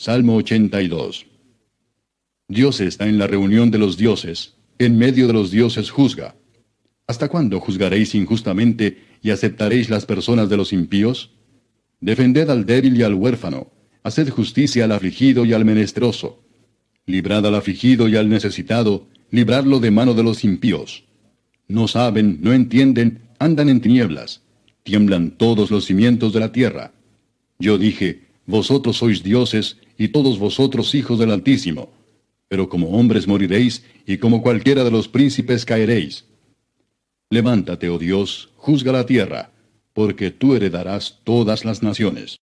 Salmo 82. Dios está en la reunión de los dioses, en medio de los dioses juzga. ¿Hasta cuándo juzgaréis injustamente y aceptaréis las personas de los impíos? Defended al débil y al huérfano, haced justicia al afligido y al menesteroso. Librad al afligido y al necesitado, libradlo de mano de los impíos. No saben, no entienden, andan en tinieblas. Tiemblan todos los cimientos de la tierra. Yo dije, vosotros sois dioses, y todos vosotros hijos del Altísimo. Pero como hombres moriréis, y como cualquiera de los príncipes caeréis. Levántate, oh Dios, juzga la tierra, porque tú heredarás todas las naciones.